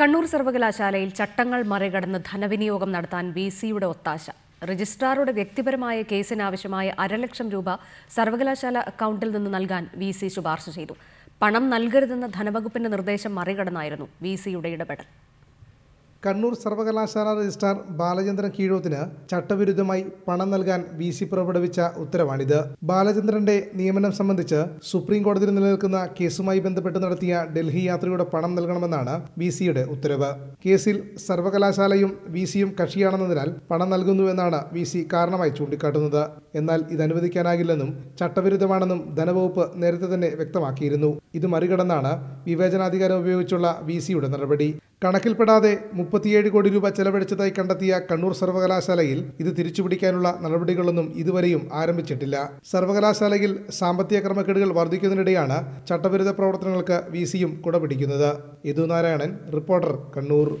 കണ്ണൂർ സർവകലാശാലയിൽ ചട്ടങ്ങൾ മറികടന്ന് ധനവിനിയോഗം നടത്താൻ വി സിയുടെ ഒത്താശ രജിസ്ട്രാറുടെ വ്യക്തിപരമായ കേസിനാവശ്യമായ അരലക്ഷം രൂപ സർവകലാശാല അക്കൗണ്ടിൽ നിന്ന് നൽകാൻ വി സി ശുപാർശ ചെയ്തു പണം നൽകരുതെന്ന ധനവകുപ്പിന്റെ നിർദ്ദേശം മറികടന്നായിരുന്നു വി സിയുടെ ഇടപെടൽ കണ്ണൂർ സർവകലാശാല രജിസ്ട്രാർ ബാലചന്ദ്രൻ കീഴോത്തിന് ചട്ടവിരുദ്ധമായി പണം നൽകാൻ വി സി പുറപ്പെടുവിച്ച ഉത്തരവാണിത് ബാലചന്ദ്രന്റെ നിയമനം സംബന്ധിച്ച് സുപ്രീം കോടതിയിൽ നിലനിൽക്കുന്ന കേസുമായി ബന്ധപ്പെട്ട് നടത്തിയ ഡൽഹി യാത്രയുടെ പണം നൽകണമെന്നാണ് വി സിയുടെ ഉത്തരവ് കേസിൽ സർവകലാശാലയും വി സിയും കക്ഷിയാണെന്നതിനാൽ പണം നൽകുന്നുവെന്നാണ് വി സി കാരണമായി ചൂണ്ടിക്കാട്ടുന്നത് എന്നാൽ ഇത് അനുവദിക്കാനാകില്ലെന്നും ചട്ടവിരുദ്ധമാണെന്നും ധനവകുപ്പ് നേരത്തെ തന്നെ വ്യക്തമാക്കിയിരുന്നു ഇത് മറികടന്നാണ് വിവേചനാധികാരം ഉപയോഗിച്ചുള്ള വി സിയുടെ നടപടി കണക്കിൽപ്പെടാതെ മുപ്പത്തിയേഴ് കോടി രൂപ ചെലവഴിച്ചതായി കണ്ടെത്തിയ കണ്ണൂർ സർവകലാശാലയിൽ ഇത് തിരിച്ചുപിടിക്കാനുള്ള നടപടികളൊന്നും ഇതുവരെയും ആരംഭിച്ചിട്ടില്ല സർവകലാശാലയിൽ സാമ്പത്തിക ക്രമക്കേടുകൾ വർദ്ധിക്കുന്നതിനിടെയാണ് ചട്ടവിരുദ്ധ പ്രവർത്തനങ്ങൾക്ക് വി സിയും കുടപിടിക്കുന്നത് റിപ്പോർട്ടർ കണ്ണൂർ